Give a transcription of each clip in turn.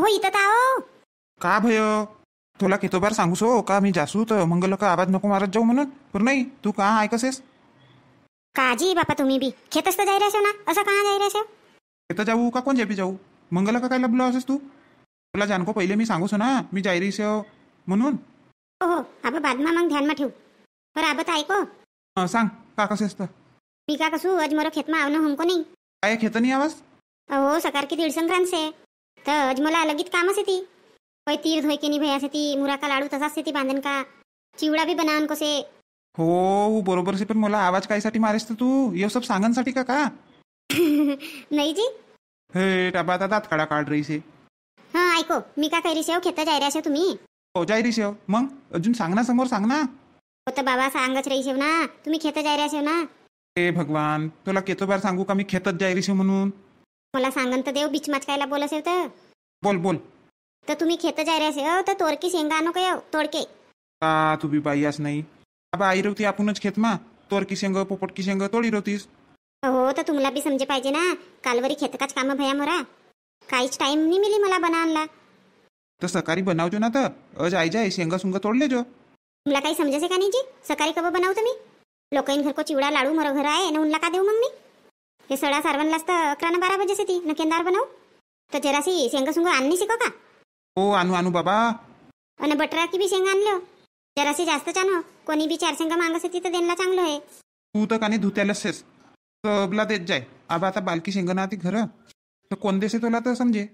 हो इथं आहो का हो? भय तुला बार सांगूस हो का मी जासू तर मंगल का आवाज नको मारत जाऊ म्हणून पण नाही तू का ऐकसेस काजी बापा तुम्ही बी खेतच तर जाई राहशो ना असं का जाई राहशो इथं जाऊ का कोण जेपी जाऊ मंगल का काय लपलो असेस तू तुला जानको पहिले मी सांगूस ना मी जाई हो, म्हणून हो हो आबा बादमा मग ध्यानमा ठेवू पर आबा तर ऐको हो. हां सांग का कसेस तर मी का कसू मोर खेत खेतमा आवनं हमको नाही काय खेत नाही आवाज हो सकार की दीड संक्रांत से तर अजमला लगीत काम असे ती होय तीर धोय केनी भय असे ती मुरा का लाडू तसाच ती बांधन का चिवडा भी बनावन कसे हो, हो बरोबर से पण मला आवाज साठी मारेस तू यो सब सांगन साठी का का नाही जी हे टाबा दादात कडा काढ रही से हा ऐको मी का से शेव खेता जाय से तुम्ही हो जाय से शेव मग अजून सांगना समोर सांग ना हो तर बाबा सांगच रही से ना तुम्ही खेता जाय से ना हे भगवान तुला केतो बार सांगू का मी खेतत जाय से म्हणून मला सांगन तर देव बीच मचकायला बोलस येत बोल बोल तर तुम्ही खेत जाय रे तर तोरकी शेंगा आणू का तोडके का तू बी बाई अस नाही आबा आई रोती आपणच खेत मा तोरकी शेंग पोपटकी शेंग तोडी रोतीस हो तर तुम्हाला बी समजे पाहिजे ना कालवरी खेतकाच काम भया मोरा काहीच टाइम नाही मिली मला बनानला तर सकाळी बनवतो ना तर अज आई जाय शेंगा सुंगा तोडले जो तुम्हाला काही समजसे का नाही जी सकाळी कब बनवतो मी लोकाईन घरको चिवडा लाडू मरो घर आहे आणि उनला का देऊ मग मी हे सडा सारवणलाच तर अकरा बारा बजेस येते न बनव तर जरासी शेंगा सुंग आणणी शिको का हो आणू आणू बाबा आणि बटरा की बी शेंगा आणलो हो. जरासी जास्त चानो हो. कोणी बी चार शेंगा मागस येते तर देणला चांगलं आहे तू तर काने धुत्यालाच आहेस सबला देत जाय आबा आता बालकी शेंगा ना ती घरं तर कोण देसे तुला तर समजे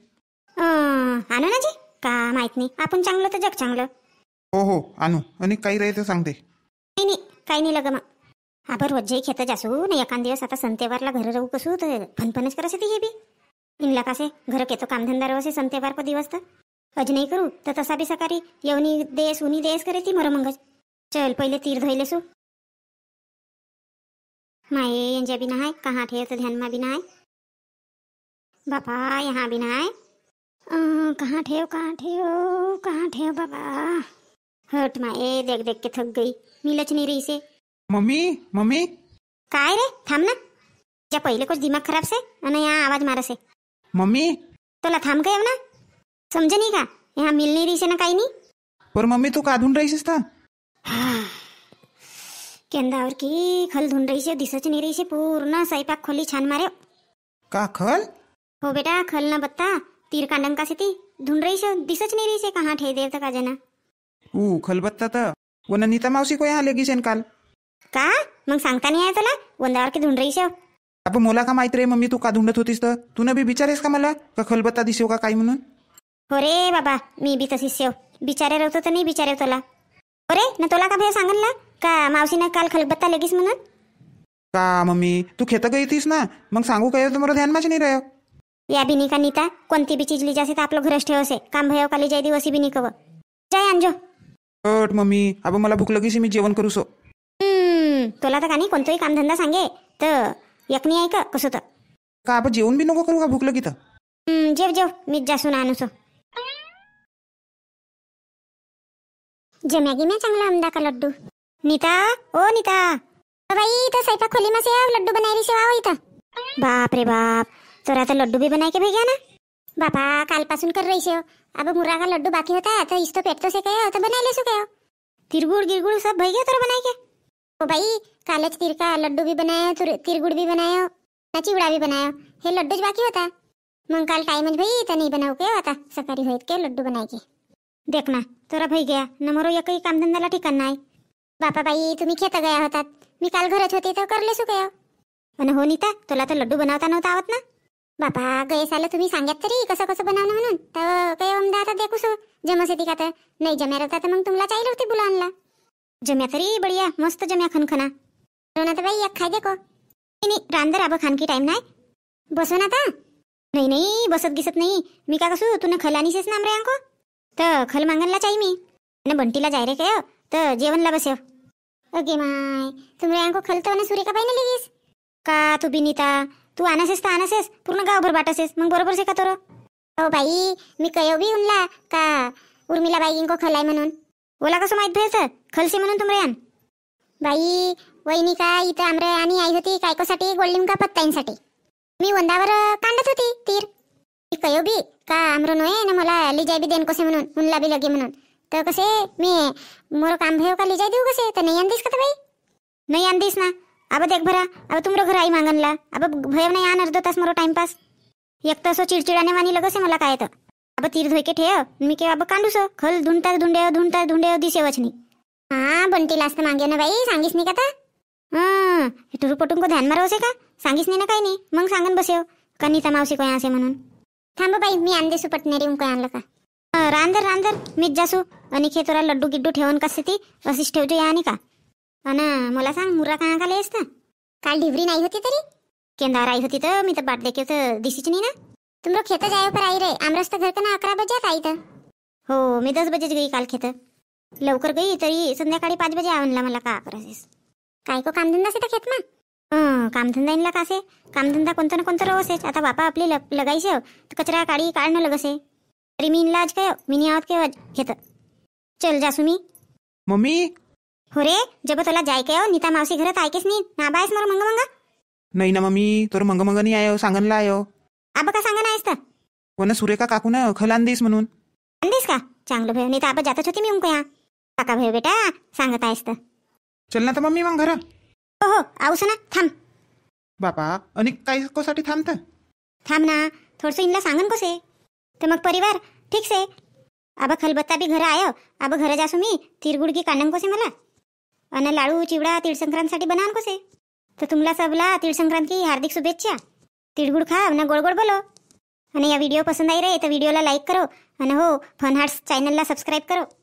आणू ना जी का माहित नाही आपण चांगलं तर जग चांगलं हो हो आणू आणि काही राहील तर सांगते नाही नाही काही नाही लग मग हा बरं जे खेत जासू नाही एखाद दिवस आता संतेवारला घर राहू कसू तर फनफनच करसे ती हे बी निमला कसे घर केतो कामधंदा रवसे संतेवार को दिवस तर अज नाही करू तर तसा बी सकाळी येऊनी देस उनी देस करे ती मर मंगज चल पहिले तीर धोईले सू माये यांच्या बिना आहे कहा ठेव ध्यान मा बिना आहे बापा यहाँ बिना आहे कहाँ ठेव कहाँ ठेव कहाँ ठेव बाबा हट माये देख देख के थक गई मिलच नी रही मम्मी मम्मी काय रे थांब ना तुझ्या पहिले कुछ दिमाग खराब से आणि या आवाज मारसे मम्मी तुला थांब काय ना समज नाही का या मिल नाही रहीसे ना काही नाही पर मम्मी तू का धुन रहीसेस ता केंदावर की खल धुन रहीसे दिसच नाही रहीसे पूर्ण सैपाक खोली छान मारे का खल हो बेटा खल ना बत्ता तीर कांडन का ती धुन रहीसे दिसच नाही रहीसे कहां ठे देवता का जना ऊ खलबत्ता तर वो ननीता मावशी को यहां लेगी सेन काल का मग सांगता नाही आहे तुला गोंधळावर की धुंड शेव अप मला का माहित रे मम्मी तू का धुंडत होतीस तर तू न बी बिचारेस का मला का खलबत्ता दिसेव का काय म्हणून हो रे बाबा मी बी तशीच शेव बिचारे राहतो तर नाही बिचारे तुला हो रे ना तुला का भैया ना का मावशीने काल खलबत्ता लगेस म्हणून का मम्मी तू खेत गई तीस ना मग सांगू काय तुम्हाला ध्यान माझे नाही राह या बिनी का नीता कोणती बी चीज ली जासे तर आपलं घरच ठेवसे काम भैया काली जाय बी बिनी कव जाय अंजो अट मम्मी अब मला भूक लगेस मी जेवण करू सो तुला तर का नाही कोणतंही कामधंदा सांगे तर एकनी ऐक का कसं तर का आपण जेवण बी नको करू का भूक लगी तर जेव जेव मी जासून आणूस जे मी चांगला आमदा का लड्डू नीता ओ नीता बाई इथं सैपा खोली मसे लड्डू बनायली सेवा हो इथं बाप रे बाप तर आता लड्डू बी बनाय के भेग्या ना बापा कालपासून कर रही सेव अब मुरा का लड्डू बाकी होता इस तो पेट तो से कहे तो बनाय लेसो काय तिरगुळ गिरगुळ सब भई गया बनाय के ओ भाई कालच तिरका का लड्डू भी बनाया तिरगुड भी बनाया ना चिवडा भी बनाया हे लड्डूच बाकी होता मग काल टाइमच भाई इथं नाही बनाव के होता सकाळी होईत के लड्डू बनायचे देख ना तोरा भाई गया नमरो एकही कामधंद्याला ठिकाण नाही बापा बाई तुम्ही खेत गया होतात मी काल घरच होते तर करले सु अन हो नीता तुला तर लड्डू बनवता नव्हता आवत ना बापा गय साले तुम्ही सांगत तरी कसं कसं बनवलं म्हणून तर काय आता देखू सो जमस होती का तर नाही जमेर राहता तर मग तुम्हाला चाईल होती बुलावला जम्या खरी बढिया मस्त जम्या खनखना रोना तर भाई एक खाई देखो नहीं नहीं रांदर आबा खान की टाइम नाही बसव ना था नाही नहीं बसत गिसत नाही मी का कसू तू ना सेस ना रे अंको तर खल ला चाहिए मी ना बंटीला जाय रे तो जेवन ला बसेव ओके माय तुम रे अंको खलतो ना सूर्य का ने लेगीस का तू बिनिता तू आनासेस तर सेस पूर्ण गावभर सेस मग बरोबर से का रो हो बाई मी कयो भी उनला का उर्मिला बाई इनको खलाय म्हणून ओला कसं माहित भेसत खलसी म्हणून तुम्ही यान बाई वहिनी काय इथं आमरे आणि आई होती कायकोसाठी गोल्डिम का पत्ताईंसाठी मी वंदावर कांडत होती तीर कयो बी का आमरो नोय ना मला लिजाय बी देन कसे म्हणून मुनला बी लगे म्हणून तर कसे मी मोर काम भयो का लिजाय देऊ कसे तर नाही आणदीस का तर बाई नाही आणदीस ना अब देख भरा अब तुमरो घर आई मांगनला अब भयो नाही आण अर्ध तास मोरो टाइमपास एक तर चिडचिडाने वाणी लगसे मला काय तर अब तीर धोके ठेव मी के अब कांडूस खल धुंडता धुंड्या धुंडता धुंड्या दिसे वचनी बंटीला असतं मागे ना बाई सांगिस नाही का तर हं पटून को ध्यान मारवसे का सांगिस नाही ना काही नाही मग सांगन बसेव का नीता मावशी कोय असे म्हणून थांब हो बाई मी आणदे सु पटनेरी काय आणलं का रांदर रांधर मीच जासू आणि खे खेतोरा लड्डू गिड्डू ठेवून कसे ती अशीच ठेवतो या आणि का अन मला सांग मुरा काना खाले असता काल ढिबरी नाही होती तरी केंदार आई होती तर मी तर बाट देखे तर दिसीच नाही ना तुमरो खेत हो पर आई रे आमरस तर घर का ना अकरा बजे आई तर हो मी दस बजेच गई काल खेत लवकर गई तरी संध्याकाळी पाच बजे आणला मला का अकराशेस काय को कामधंदा असे तर ना कामधंदा इनला का असे कामधंदा कोणतं ना कोणतं रवसेच आता बापा आपली लगायचे हो. कचरा काळी काढणं लगसे तरी मी इनला आज काय हो? मीनी आवत काय हो घेत चल जासू मी मम्मी हो रे जब तुला जाय काय नीता मावशी घरात ऐकेस नी ना बायस मला मंग मंग नाही ना मम्मी तर मंग मंग नाही आयो सांगणला आयो आबा का सांगा नाहीस तर कोण सुरेखा काकू ना खलांदीस म्हणून देस का चांगलं भेव नाही तर आपण जातच होती मी उमक्या काका भाऊ बेटा सांगत आहेस तर चल ना तर मम्मी मग घरा हो हो आऊस ना थांब बापा आणि काय कोसाठी थांबत थांब ना थोडस इनला सांगन कसे तर मग परिवार ठीक से आबा खलबत्ता बी घर आयो आबा घर जासू मी तिरगुड की कांडन कोसे मला अन लाडू चिवडा तीळ साठी बनान कसे तर तुम्हाला सबला तीळ की हार्दिक शुभेच्छा तिळगुड खा ना गोड गोड बोलो आणि या व्हिडिओ पसंद आई रे तर व्हिडिओला लाईक करो आणि हो फन हार्ट्स चॅनलला सबस्क्राईब करो